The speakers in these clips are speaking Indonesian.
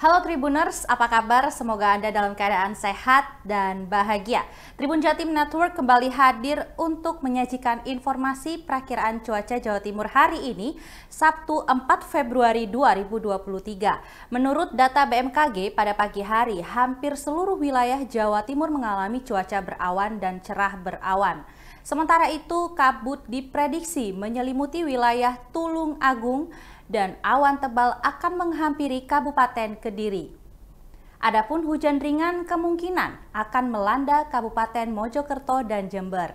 Halo Tribuners, apa kabar? Semoga Anda dalam keadaan sehat dan bahagia. Tribun Jatim Network kembali hadir untuk menyajikan informasi perakiran cuaca Jawa Timur hari ini, Sabtu 4 Februari 2023. Menurut data BMKG, pada pagi hari hampir seluruh wilayah Jawa Timur mengalami cuaca berawan dan cerah berawan. Sementara itu, kabut diprediksi menyelimuti wilayah Tulung Agung, dan awan tebal akan menghampiri Kabupaten Kediri. Adapun hujan ringan kemungkinan akan melanda Kabupaten Mojokerto dan Jember.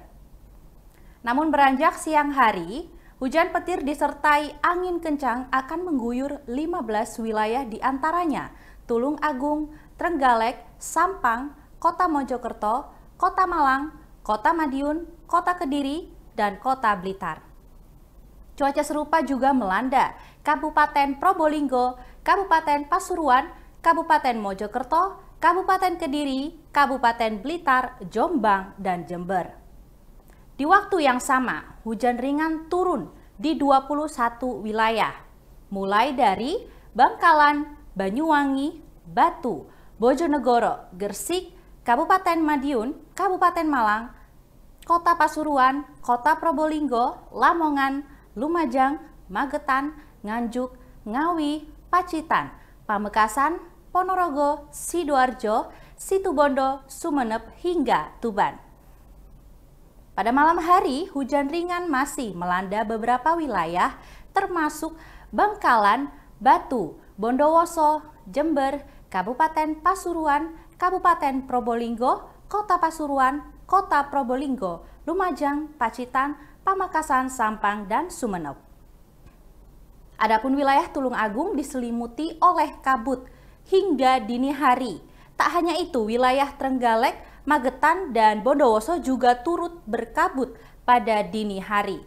Namun beranjak siang hari, hujan petir disertai angin kencang akan mengguyur 15 wilayah di antaranya Tulung Agung, Trenggalek, Sampang, Kota Mojokerto, Kota Malang, Kota Madiun, Kota Kediri, dan Kota Blitar. Cuaca serupa juga melanda Kabupaten Probolinggo, Kabupaten Pasuruan, Kabupaten Mojokerto, Kabupaten Kediri, Kabupaten Blitar, Jombang, dan Jember. Di waktu yang sama, hujan ringan turun di 21 wilayah, mulai dari Bangkalan, Banyuwangi, Batu, Bojonegoro, Gersik, Kabupaten Madiun, Kabupaten Malang, Kota Pasuruan, Kota Probolinggo, Lamongan, Lumajang, Magetan, Nganjuk, Ngawi, Pacitan, Pamekasan, Ponorogo, Sidoarjo, Situbondo, Sumeneb, hingga Tuban. Pada malam hari, hujan ringan masih melanda beberapa wilayah termasuk Bangkalan, Batu, Bondowoso, Jember, Kabupaten Pasuruan, Kabupaten Probolinggo, Kota Pasuruan, Kota Probolinggo, Lumajang, Pacitan, Pamekasan, Sampang, dan Sumenep. Adapun wilayah Tulung Agung diselimuti oleh kabut hingga dini hari. Tak hanya itu, wilayah Trenggalek, Magetan, dan Bondowoso juga turut berkabut pada dini hari.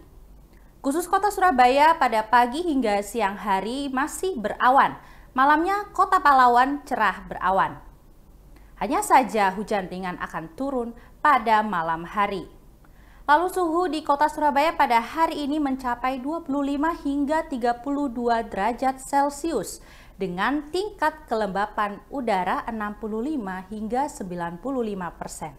Khusus kota Surabaya pada pagi hingga siang hari masih berawan. Malamnya kota Palawan cerah berawan. Hanya saja hujan ringan akan turun pada malam hari. Lalu suhu di kota Surabaya pada hari ini mencapai 25 hingga 32 derajat Celcius dengan tingkat kelembapan udara 65 hingga 95 persen.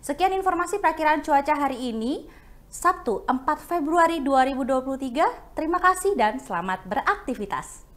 Sekian informasi perkiraan cuaca hari ini, Sabtu 4 Februari 2023. Terima kasih dan selamat beraktivitas.